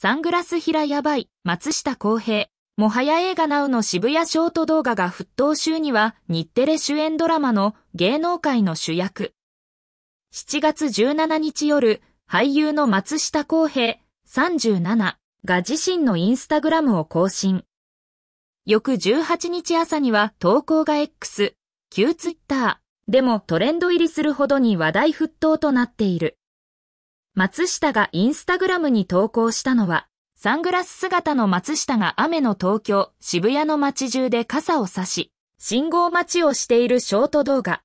サングラス平やばい、松下洸平。もはや映画なうの渋谷ショート動画が沸騰週には日テレ主演ドラマの芸能界の主役。7月17日夜、俳優の松下洸平37が自身のインスタグラムを更新。翌18日朝には投稿が X、旧ツイッターでもトレンド入りするほどに話題沸騰となっている。松下がインスタグラムに投稿したのは、サングラス姿の松下が雨の東京、渋谷の街中で傘を差し、信号待ちをしているショート動画。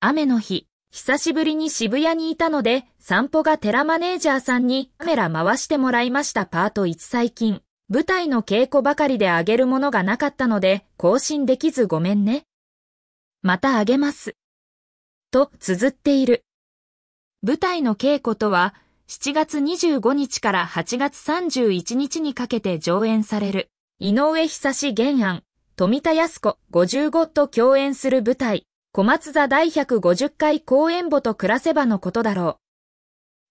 雨の日、久しぶりに渋谷にいたので、散歩がテラマネージャーさんにカメラ回してもらいましたパート1最近。舞台の稽古ばかりであげるものがなかったので、更新できずごめんね。またあげます。と、綴っている。舞台の稽古とは、7月25日から8月31日にかけて上演される、井上久志原案、富田康子55と共演する舞台、小松座第150回公演簿と暮らせばのことだろう。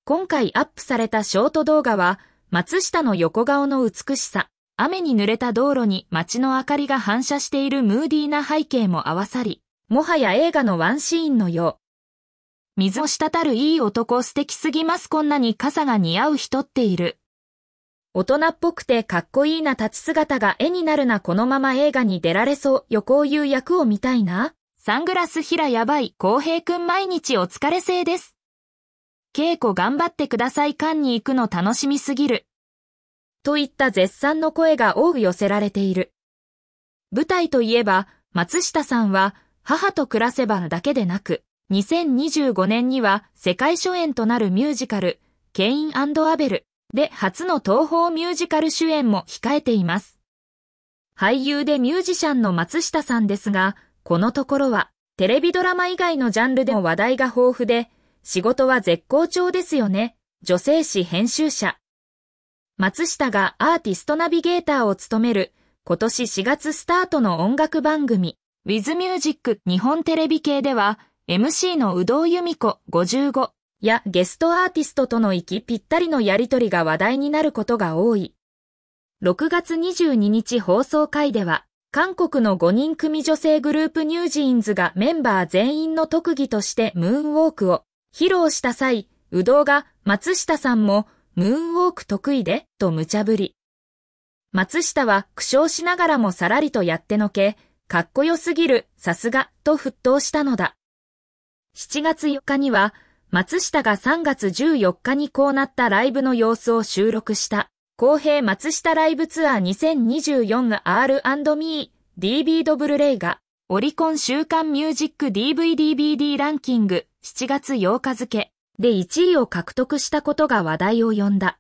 今回アップされたショート動画は、松下の横顔の美しさ、雨に濡れた道路に街の明かりが反射しているムーディーな背景も合わさり、もはや映画のワンシーンのよう。水を滴るいい男素敵すぎますこんなに傘が似合う人っている。大人っぽくてかっこいいな立ち姿が絵になるなこのまま映画に出られそうよこういう役を見たいな。サングラスひらやばい、公平くん毎日お疲れせいです。稽古頑張ってください館に行くの楽しみすぎる。といった絶賛の声が多く寄せられている。舞台といえば、松下さんは母と暮らせばだけでなく、2025年には世界初演となるミュージカル、ケインアベルで初の東方ミュージカル主演も控えています。俳優でミュージシャンの松下さんですが、このところはテレビドラマ以外のジャンルでも話題が豊富で、仕事は絶好調ですよね。女性誌編集者。松下がアーティストナビゲーターを務める今年4月スタートの音楽番組 With Music 日本テレビ系では MC の宇働由美子55やゲストアーティストとの息ぴったりのやりとりが話題になることが多い。6月22日放送回では、韓国の5人組女性グループニュージーンズがメンバー全員の特技としてムーンウォークを披露した際、うどうが松下さんもムーンウォーク得意でと無茶ぶり。松下は苦笑しながらもさらりとやってのけ、かっこよすぎる、さすがと沸騰したのだ。7月4日には、松下が3月14日にこうなったライブの様子を収録した、公平松下ライブツアー 2024R&Me DB ドブルレイが、オリコン週刊ミュージック DVDBD ランキング7月8日付で1位を獲得したことが話題を呼んだ。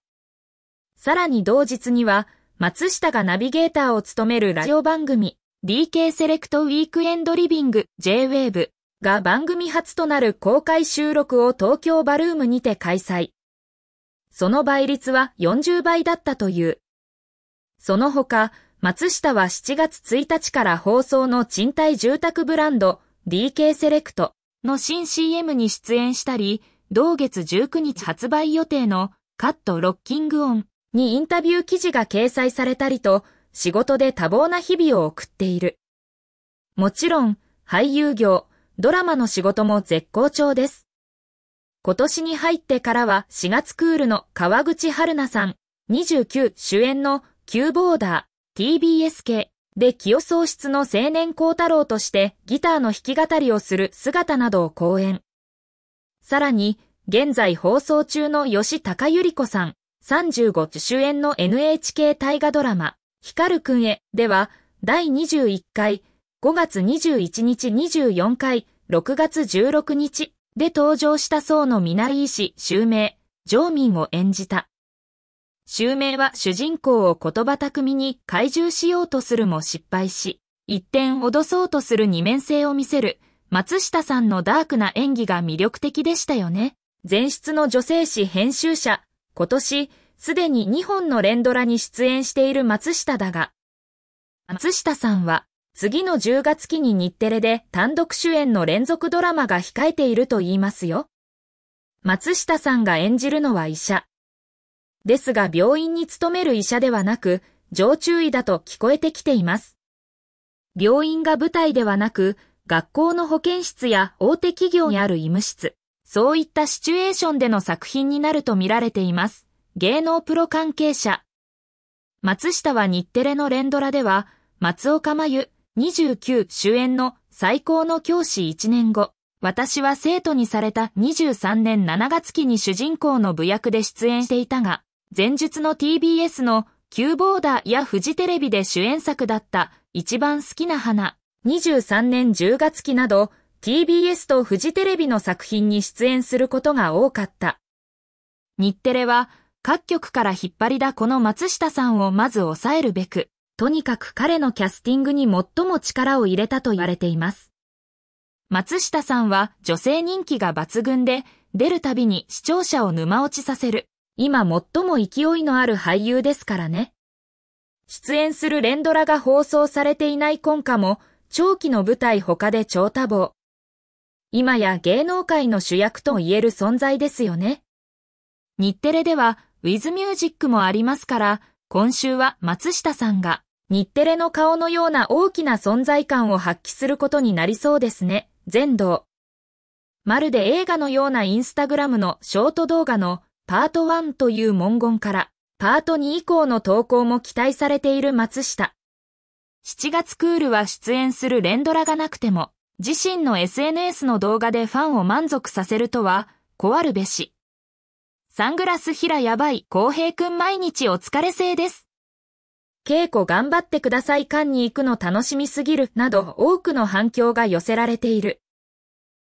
さらに同日には、松下がナビゲーターを務めるラジオ番組 DK セレクトウィークエンドリビング J-Wave が番組初となる公開収録を東京バルームにて開催。その倍率は40倍だったという。その他、松下は7月1日から放送の賃貸住宅ブランド DK セレクトの新 CM に出演したり、同月19日発売予定のカットロッキングオンにインタビュー記事が掲載されたりと、仕事で多忙な日々を送っている。もちろん、俳優業、ドラマの仕事も絶好調です。今年に入ってからは4月クールの川口春奈さん、29主演の Q ボーダー、TBS 系で清喪失の青年光太郎としてギターの弾き語りをする姿などを講演。さらに、現在放送中の吉高由里子さん、35主演の NHK 大河ドラマ、光くんへでは、第21回5月21日24回、6月16日で登場した層のミなり医師、襲名、ジョーミンを演じた。襲名は主人公を言葉巧みに怪獣しようとするも失敗し、一点脅そうとする二面性を見せる、松下さんのダークな演技が魅力的でしたよね。前室の女性誌編集者、今年、すでに2本の連ドラに出演している松下だが、松下さんは、次の10月期に日テレで単独主演の連続ドラマが控えていると言いますよ。松下さんが演じるのは医者。ですが病院に勤める医者ではなく、常駐医だと聞こえてきています。病院が舞台ではなく、学校の保健室や大手企業にある医務室、そういったシチュエーションでの作品になると見られています。芸能プロ関係者。松下は日テレの連ドラでは、松岡真由、29主演の最高の教師1年後、私は生徒にされた23年7月期に主人公の部役で出演していたが、前述の TBS の旧ボーダーやフジテレビで主演作だった一番好きな花、23年10月期など、TBS とフジテレビの作品に出演することが多かった。日テレは各局から引っ張りだこの松下さんをまず抑えるべく、とにかく彼のキャスティングに最も力を入れたと言われています。松下さんは女性人気が抜群で、出るたびに視聴者を沼落ちさせる、今最も勢いのある俳優ですからね。出演する連ドラが放送されていない今夏も、長期の舞台他で超多忙。今や芸能界の主役とも言える存在ですよね。日テレでは、ウィズミュージックもありますから、今週は松下さんが日テレの顔のような大きな存在感を発揮することになりそうですね、全道。まるで映画のようなインスタグラムのショート動画のパート1という文言から、パート2以降の投稿も期待されている松下。7月クールは出演する連ドラがなくても、自身の SNS の動画でファンを満足させるとは、壊るべし。サングラスひらやばい、公平くん毎日お疲れ制です。稽古頑張ってください館に行くの楽しみすぎるなど多くの反響が寄せられている。